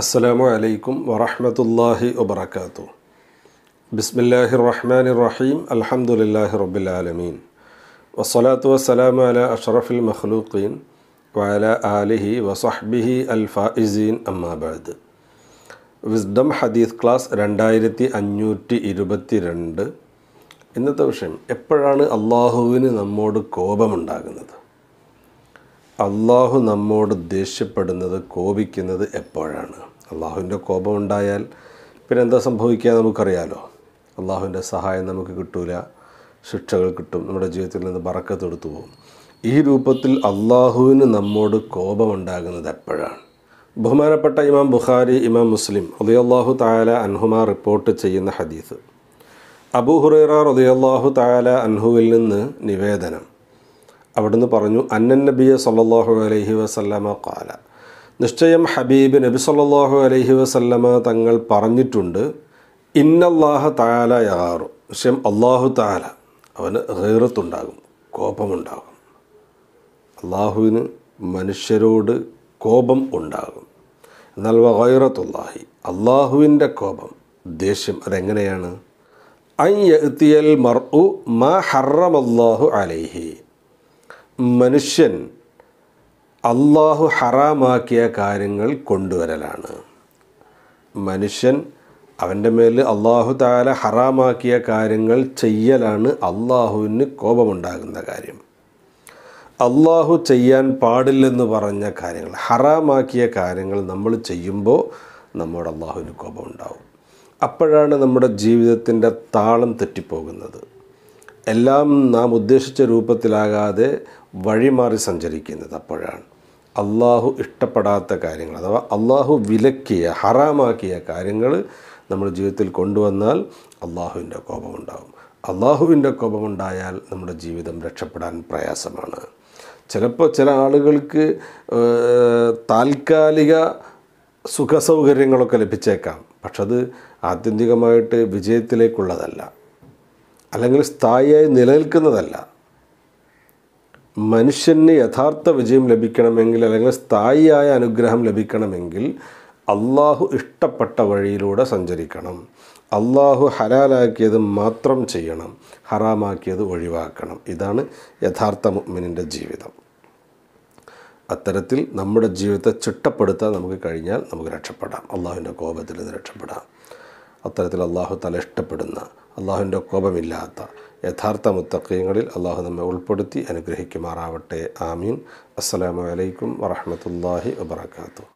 അസ്സലാമു അലൈക്കും വറഹമത്തല്ലാഹി വബർക്കാത്തു ബിസ്മില്ലാഹി റഹ്മാൻ റഹീം അലഹമുല്ലാഹി റബുലാലമീൻ വസ്സലാത്തു വസ്സലാമു അല അഷറഫുൽ മഖ്ലൂഖീൻ വഅല ആലിഹി വസഹ്ബിഹി അൽ ഫായിസീൻ അമ്മാബാദ് വിസ്ഡം ഹദീസ് ക്ലാസ് രണ്ടായിരത്തി അഞ്ഞൂറ്റി ഇരുപത്തി രണ്ട് ഇന്നത്തെ വിഷയം എപ്പോഴാണ് അള്ളാഹുവിന് നമ്മോട് കോപമുണ്ടാകുന്നത് അള്ളാഹു നമ്മോട് ദേഷ്യപ്പെടുന്നത് കോപിക്കുന്നത് എപ്പോഴാണ് അള്ളാഹുവിൻ്റെ കോപം ഉണ്ടായാൽ പിന്നെ എന്താ സംഭവിക്കുക നമുക്കറിയാലോ അള്ളാഹുവിൻ്റെ സഹായം നമുക്ക് കിട്ടൂല ശിക്ഷകൾ കിട്ടും നമ്മുടെ ജീവിതത്തിൽ നിന്ന് പറക്കത്തെടുത്തു പോകും ഈ രൂപത്തിൽ അള്ളാഹുവിന് നമ്മോട് കോപമുണ്ടാകുന്നത് എപ്പോഴാണ് ബഹുമാനപ്പെട്ട ഇമാം ബുഖാരി ഇമാം മുസ്ലിം ഉദയല്ലാഹു തായാല അൻഹുമ റിപ്പോർട്ട് ചെയ്യുന്ന ഹദീസ് അബൂ ഹുറൈറ ഉദയല്ലാഹു തായാല അൻഹുവിൽ നിന്ന് നിവേദനം അവിടുന്ന് പറഞ്ഞു അന്നൻ നബിയ സല്ലാഹു അലൈഹി വസല്ലമ കാല നിശ്ചയം ഹബീബ് നബി സല്ലാഹു അലൈഹി വസല്ലമ തങ്ങൾ പറഞ്ഞിട്ടുണ്ട് ഇന്നല്ലാഹ താല യാറു നിശ്ചയം അള്ളാഹു താല അവന് ഹേറത്തുണ്ടാകും കോപമുണ്ടാകും അള്ളാഹുവിന് മനുഷ്യരോട് കോപം ഉണ്ടാകും എന്നാൽ വൈറത്തുല്ലാഹി അള്ളാഹുവിൻ്റെ കോപം ദേഷ്യം അതെങ്ങനെയാണ് ഐ എത്തിയൽ മർഉ മാ ഹറമല്ലാഹു അലൈഹി മനുഷ്യൻ അള്ളാഹു ഹറാമാക്കിയ കാര്യങ്ങൾ കൊണ്ടുവരലാണ് മനുഷ്യൻ അവൻ്റെ മേൽ അള്ളാഹു താല ഹറാമാക്കിയ കാര്യങ്ങൾ ചെയ്യലാണ് അള്ളാഹുവിന് കോപമുണ്ടാകുന്ന കാര്യം അള്ളാഹു ചെയ്യാൻ പാടില്ലെന്ന് പറഞ്ഞ കാര്യങ്ങൾ ഹറാമാക്കിയ കാര്യങ്ങൾ നമ്മൾ ചെയ്യുമ്പോൾ നമ്മുടെ അള്ളാഹുവിന് കോപമുണ്ടാവും അപ്പോഴാണ് നമ്മുടെ ജീവിതത്തിൻ്റെ താളം തെറ്റിപ്പോകുന്നത് എല്ലാം നാം ഉദ്ദേശിച്ച രൂപത്തിലാകാതെ വഴിമാറി സഞ്ചരിക്കുന്നത് അപ്പോഴാണ് അള്ളാഹു ഇഷ്ടപ്പെടാത്ത കാര്യങ്ങൾ അഥവാ അള്ളാഹു വിലക്കിയ ഹറാമാക്കിയ കാര്യങ്ങൾ നമ്മുടെ ജീവിതത്തിൽ കൊണ്ടുവന്നാൽ അള്ളാഹുവിൻ്റെ കോപമുണ്ടാകും അള്ളാഹുവിൻ്റെ കോപമുണ്ടായാൽ നമ്മുടെ ജീവിതം രക്ഷപ്പെടാൻ പ്രയാസമാണ് ചിലപ്പോൾ ചില ആളുകൾക്ക് താൽക്കാലിക സുഖസൗകര്യങ്ങളൊക്കെ ലഭിച്ചേക്കാം പക്ഷെ അത് ആത്യന്തികമായിട്ട് വിജയത്തിലേക്കുള്ളതല്ല അല്ലെങ്കിൽ സ്ഥായിയായി നിലനിൽക്കുന്നതല്ല മനുഷ്യന് യഥാർത്ഥ വിജയം ലഭിക്കണമെങ്കിൽ അല്ലെങ്കിൽ സ്ഥായിയായ അനുഗ്രഹം ലഭിക്കണമെങ്കിൽ അള്ളാഹു ഇഷ്ടപ്പെട്ട വഴിയിലൂടെ സഞ്ചരിക്കണം അള്ളാഹു ഹലാലാക്കിയത് മാത്രം ചെയ്യണം ഹറാമാക്കിയത് ഒഴിവാക്കണം ഇതാണ് യഥാർത്ഥ മുഗ്മിനിൻ്റെ ജീവിതം അത്തരത്തിൽ നമ്മുടെ ജീവിതത്തെ ചിട്ടപ്പെടുത്താൻ നമുക്ക് കഴിഞ്ഞാൽ നമുക്ക് രക്ഷപ്പെടാം അള്ളാഹുവിൻ്റെ കോപത്തിൽ നിന്ന് രക്ഷപ്പെടാം അത്തരത്തിൽ അള്ളാഹു തല ഇഷ്ടപ്പെടുന്ന അള്ളാഹുവിൻ്റെ കോപമില്ലാത്ത യഥാർത്ഥ മുത്തക്കയങ്ങളിൽ അള്ളാഹു നമ്മെ ഉൾപ്പെടുത്തി അനുഗ്രഹിക്കുമാറാവട്ടെ ആമീൻ അസ്സലാമലൈക്കും വറഹമത്തല്ലാഹി വാത്തു